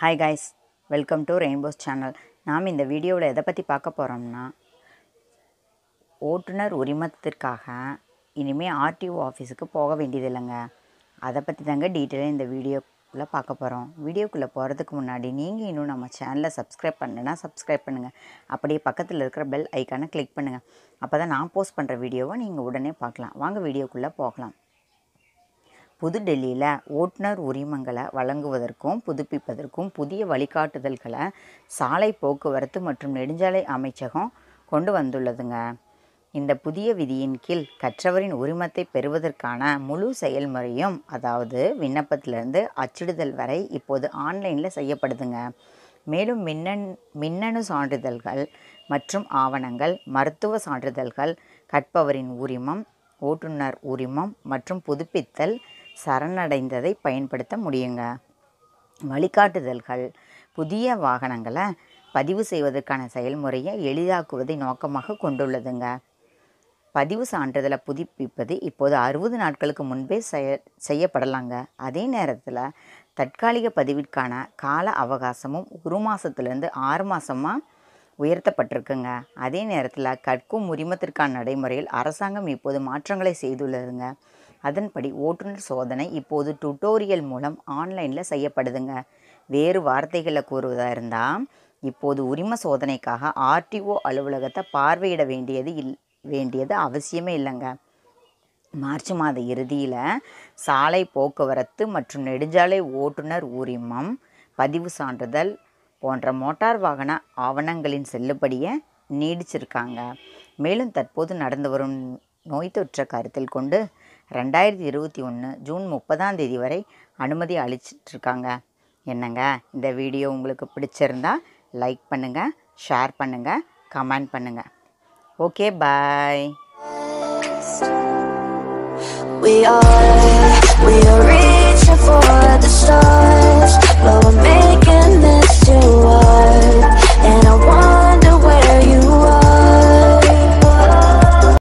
hi guys welcome to rainbows channel நாம் இந்த வீடியோவில் எதை பற்றி பார்க்க போகிறோம்னா ஓட்டுநர் உரிமத்திற்காக இனிமேல் ஆர்டிஓ ஆஃபீஸுக்கு போக வேண்டியதில்லைங்க அதை பற்றி தாங்க டீட்டெயிலாக இந்த வீடியோக்குள்ளே பார்க்க போகிறோம் வீடியோக்குள்ளே போகிறதுக்கு முன்னாடி நீங்கள் இன்னும் நம்ம சேனலை சப்ஸ்கிரைப் பண்ணுன்னா சப்ஸ்கிரைப் பண்ணுங்கள் அப்படியே பக்கத்தில் இருக்கிற பெல் ஐக்கானை கிளிக் பண்ணுங்கள் அப்போ தான் நான் போஸ்ட் பண்ணுற வீடியோவை நீங்கள் உடனே பார்க்கலாம் வாங்க வீடியோக்குள்ளே போகலாம் புதுடெல்லியில் ஓட்டுநர் உரிமங்களை வழங்குவதற்கும் புதுப்பிப்பதற்கும் புதிய வழிகாட்டுதல்களை சாலை போக்குவரத்து மற்றும் நெடுஞ்சாலை அமைச்சகம் கொண்டு வந்துள்ளதுங்க இந்த புதிய விதியின் கீழ் கற்றவரின் உரிமத்தை பெறுவதற்கான முழு செயல்முறையும் அதாவது விண்ணப்பத்திலிருந்து அச்சிடுதல் வரை இப்போது ஆன்லைனில் செய்யப்படுதுங்க மேலும் மின்னண் மின்னணு சான்றிதழ்கள் மற்றும் ஆவணங்கள் மருத்துவ சான்றிதழ்கள் கற்பவரின் உரிமம் ஓட்டுநர் உரிமம் மற்றும் புதுப்பித்தல் சரணடைந்ததை பயன்படுத்த முடியுங்க வழிகாட்டுதல்கள் புதிய வாகனங்களை பதிவு செய்வதற்கான செயல்முறையை எளிதாக்குவதை நோக்கமாக கொண்டுள்ளதுங்க பதிவு சான்றிதழை புதுப்பிப்பது இப்போது அறுபது நாட்களுக்கு முன்பே செய செய்யப்படலாங்க அதே நேரத்தில் தற்காலிக பதிவிற்கான கால அவகாசமும் ஒரு மாதத்துலேருந்து ஆறு மாதமாக உயர்த்தப்பட்டிருக்குங்க அதே நேரத்தில் கற்கும் உரிமத்திற்கான நடைமுறையில் அரசாங்கம் இப்போது மாற்றங்களை செய்துள்ளதுங்க அதன்படி ஓட்டுநர் சோதனை இப்போது டுட்டோரியல் மூலம் ஆன்லைனில் செய்யப்படுதுங்க வேறு வார்த்தைகளை கூறுவதாக இருந்தால் இப்போது உரிம சோதனைக்காக ஆர்டிஓ அலுவலகத்தை பார்வையிட வேண்டியது இல் வேண்டியது அவசியமே இல்லைங்க மார்ச் மாத இறுதியில் சாலை போக்குவரத்து மற்றும் நெடுஞ்சாலை ஓட்டுநர் உரிமம் பதிவு சான்றிதழ் போன்ற மோட்டார் வாகன ஆவணங்களின் செல்லுபடியை நீடிச்சிருக்காங்க மேலும் தற்போது நடந்து வரும் நோய் தொற்றை கருத்தில் கொண்டு ரெண்டாயிரத்தி இருபத்தி ஒன்று ஜூன் முப்பதாம் தேதி வரை அனுமதி அளிச்சிட்ருக்காங்க என்னங்க இந்த வீடியோ உங்களுக்கு பிடிச்சிருந்தா லைக் பண்ணுங்கள் ஷேர் பண்ணுங்கள் கமெண்ட் பண்ணுங்கள் ஓகே பாய் We are